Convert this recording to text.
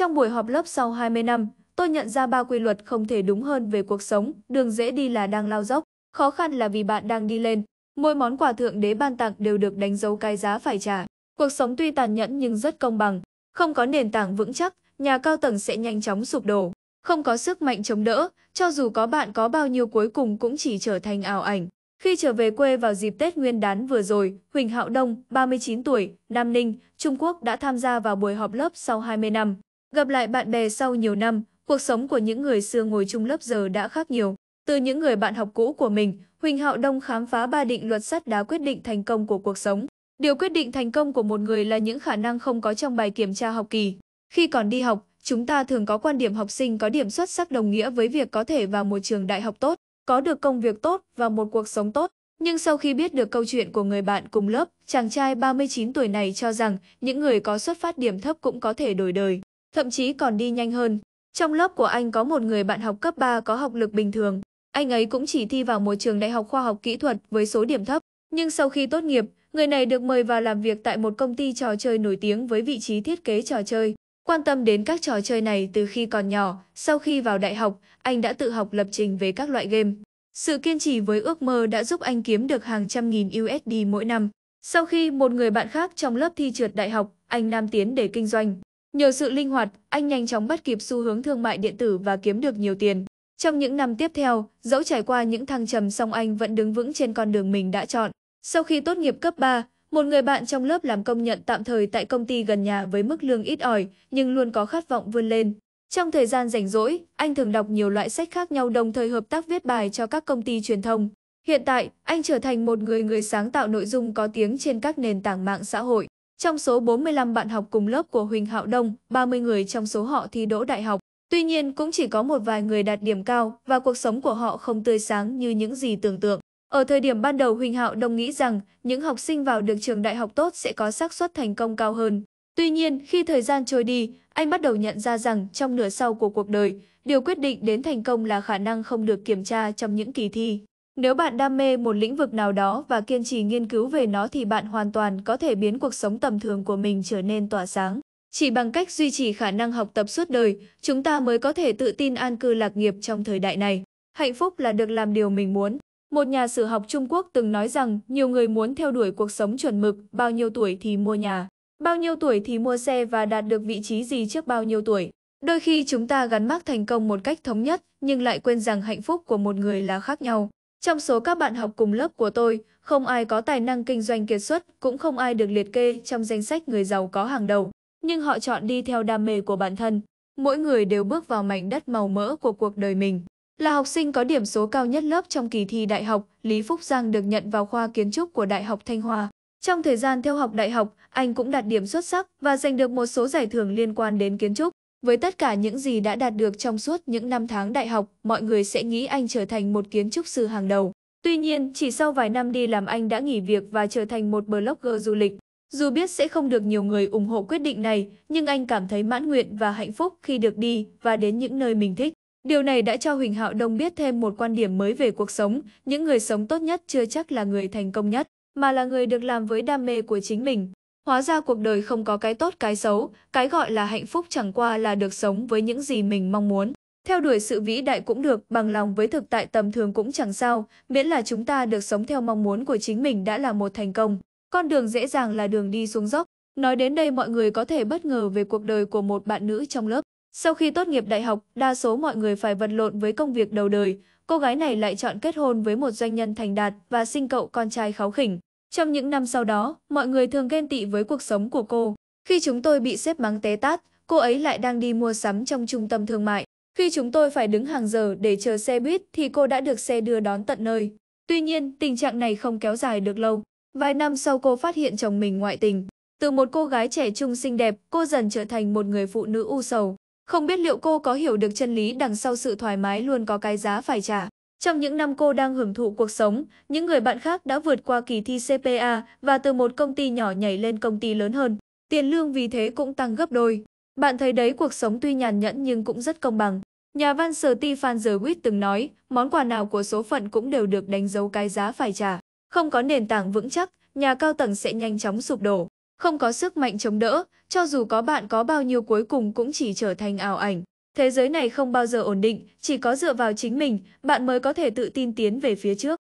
Trong buổi họp lớp sau 20 năm, tôi nhận ra ba quy luật không thể đúng hơn về cuộc sống, đường dễ đi là đang lao dốc, khó khăn là vì bạn đang đi lên. Mỗi món quà thượng đế ban tặng đều được đánh dấu cái giá phải trả. Cuộc sống tuy tàn nhẫn nhưng rất công bằng, không có nền tảng vững chắc, nhà cao tầng sẽ nhanh chóng sụp đổ. Không có sức mạnh chống đỡ, cho dù có bạn có bao nhiêu cuối cùng cũng chỉ trở thành ảo ảnh. Khi trở về quê vào dịp Tết Nguyên đán vừa rồi, Huỳnh Hạo Đông, 39 tuổi, Nam Ninh, Trung Quốc đã tham gia vào buổi họp lớp sau 20 năm. Gặp lại bạn bè sau nhiều năm, cuộc sống của những người xưa ngồi chung lớp giờ đã khác nhiều. Từ những người bạn học cũ của mình, Huỳnh Hạo Đông khám phá ba định luật sắt đá quyết định thành công của cuộc sống. Điều quyết định thành công của một người là những khả năng không có trong bài kiểm tra học kỳ. Khi còn đi học, chúng ta thường có quan điểm học sinh có điểm xuất sắc đồng nghĩa với việc có thể vào một trường đại học tốt, có được công việc tốt và một cuộc sống tốt. Nhưng sau khi biết được câu chuyện của người bạn cùng lớp, chàng trai 39 tuổi này cho rằng những người có xuất phát điểm thấp cũng có thể đổi đời thậm chí còn đi nhanh hơn. Trong lớp của anh có một người bạn học cấp 3 có học lực bình thường. Anh ấy cũng chỉ thi vào một trường đại học khoa học kỹ thuật với số điểm thấp. Nhưng sau khi tốt nghiệp, người này được mời vào làm việc tại một công ty trò chơi nổi tiếng với vị trí thiết kế trò chơi. Quan tâm đến các trò chơi này từ khi còn nhỏ, sau khi vào đại học, anh đã tự học lập trình về các loại game. Sự kiên trì với ước mơ đã giúp anh kiếm được hàng trăm nghìn USD mỗi năm. Sau khi một người bạn khác trong lớp thi trượt đại học, anh Nam tiến để kinh doanh. Nhờ sự linh hoạt, anh nhanh chóng bắt kịp xu hướng thương mại điện tử và kiếm được nhiều tiền. Trong những năm tiếp theo, dẫu trải qua những thăng trầm song anh vẫn đứng vững trên con đường mình đã chọn. Sau khi tốt nghiệp cấp 3, một người bạn trong lớp làm công nhận tạm thời tại công ty gần nhà với mức lương ít ỏi, nhưng luôn có khát vọng vươn lên. Trong thời gian rảnh rỗi, anh thường đọc nhiều loại sách khác nhau đồng thời hợp tác viết bài cho các công ty truyền thông. Hiện tại, anh trở thành một người người sáng tạo nội dung có tiếng trên các nền tảng mạng xã hội. Trong số 45 bạn học cùng lớp của Huỳnh Hạo Đông, 30 người trong số họ thi đỗ đại học. Tuy nhiên cũng chỉ có một vài người đạt điểm cao và cuộc sống của họ không tươi sáng như những gì tưởng tượng. Ở thời điểm ban đầu Huỳnh Hạo Đông nghĩ rằng những học sinh vào được trường đại học tốt sẽ có xác suất thành công cao hơn. Tuy nhiên, khi thời gian trôi đi, anh bắt đầu nhận ra rằng trong nửa sau của cuộc đời, điều quyết định đến thành công là khả năng không được kiểm tra trong những kỳ thi. Nếu bạn đam mê một lĩnh vực nào đó và kiên trì nghiên cứu về nó thì bạn hoàn toàn có thể biến cuộc sống tầm thường của mình trở nên tỏa sáng. Chỉ bằng cách duy trì khả năng học tập suốt đời, chúng ta mới có thể tự tin an cư lạc nghiệp trong thời đại này. Hạnh phúc là được làm điều mình muốn. Một nhà sử học Trung Quốc từng nói rằng nhiều người muốn theo đuổi cuộc sống chuẩn mực, bao nhiêu tuổi thì mua nhà, bao nhiêu tuổi thì mua xe và đạt được vị trí gì trước bao nhiêu tuổi. Đôi khi chúng ta gắn mắc thành công một cách thống nhất nhưng lại quên rằng hạnh phúc của một người là khác nhau. Trong số các bạn học cùng lớp của tôi, không ai có tài năng kinh doanh kiệt xuất, cũng không ai được liệt kê trong danh sách người giàu có hàng đầu. Nhưng họ chọn đi theo đam mê của bản thân. Mỗi người đều bước vào mảnh đất màu mỡ của cuộc đời mình. Là học sinh có điểm số cao nhất lớp trong kỳ thi đại học, Lý Phúc Giang được nhận vào khoa kiến trúc của Đại học Thanh Hoa. Trong thời gian theo học đại học, anh cũng đạt điểm xuất sắc và giành được một số giải thưởng liên quan đến kiến trúc. Với tất cả những gì đã đạt được trong suốt những năm tháng đại học, mọi người sẽ nghĩ anh trở thành một kiến trúc sư hàng đầu. Tuy nhiên, chỉ sau vài năm đi làm anh đã nghỉ việc và trở thành một blogger du lịch. Dù biết sẽ không được nhiều người ủng hộ quyết định này, nhưng anh cảm thấy mãn nguyện và hạnh phúc khi được đi và đến những nơi mình thích. Điều này đã cho Huỳnh Hạo Đông biết thêm một quan điểm mới về cuộc sống, những người sống tốt nhất chưa chắc là người thành công nhất, mà là người được làm với đam mê của chính mình. Hóa ra cuộc đời không có cái tốt cái xấu, cái gọi là hạnh phúc chẳng qua là được sống với những gì mình mong muốn. Theo đuổi sự vĩ đại cũng được, bằng lòng với thực tại tầm thường cũng chẳng sao, miễn là chúng ta được sống theo mong muốn của chính mình đã là một thành công. Con đường dễ dàng là đường đi xuống dốc. Nói đến đây mọi người có thể bất ngờ về cuộc đời của một bạn nữ trong lớp. Sau khi tốt nghiệp đại học, đa số mọi người phải vật lộn với công việc đầu đời. Cô gái này lại chọn kết hôn với một doanh nhân thành đạt và sinh cậu con trai kháu khỉnh. Trong những năm sau đó, mọi người thường ghen tị với cuộc sống của cô. Khi chúng tôi bị xếp mắng té tát, cô ấy lại đang đi mua sắm trong trung tâm thương mại. Khi chúng tôi phải đứng hàng giờ để chờ xe buýt thì cô đã được xe đưa đón tận nơi. Tuy nhiên, tình trạng này không kéo dài được lâu. Vài năm sau cô phát hiện chồng mình ngoại tình. Từ một cô gái trẻ trung xinh đẹp, cô dần trở thành một người phụ nữ u sầu. Không biết liệu cô có hiểu được chân lý đằng sau sự thoải mái luôn có cái giá phải trả. Trong những năm cô đang hưởng thụ cuộc sống, những người bạn khác đã vượt qua kỳ thi CPA và từ một công ty nhỏ nhảy lên công ty lớn hơn. Tiền lương vì thế cũng tăng gấp đôi. Bạn thấy đấy cuộc sống tuy nhàn nhẫn nhưng cũng rất công bằng. Nhà văn Stefan Zerwit từng nói, món quà nào của số phận cũng đều được đánh dấu cái giá phải trả. Không có nền tảng vững chắc, nhà cao tầng sẽ nhanh chóng sụp đổ. Không có sức mạnh chống đỡ, cho dù có bạn có bao nhiêu cuối cùng cũng chỉ trở thành ảo ảnh. Thế giới này không bao giờ ổn định, chỉ có dựa vào chính mình, bạn mới có thể tự tin tiến về phía trước.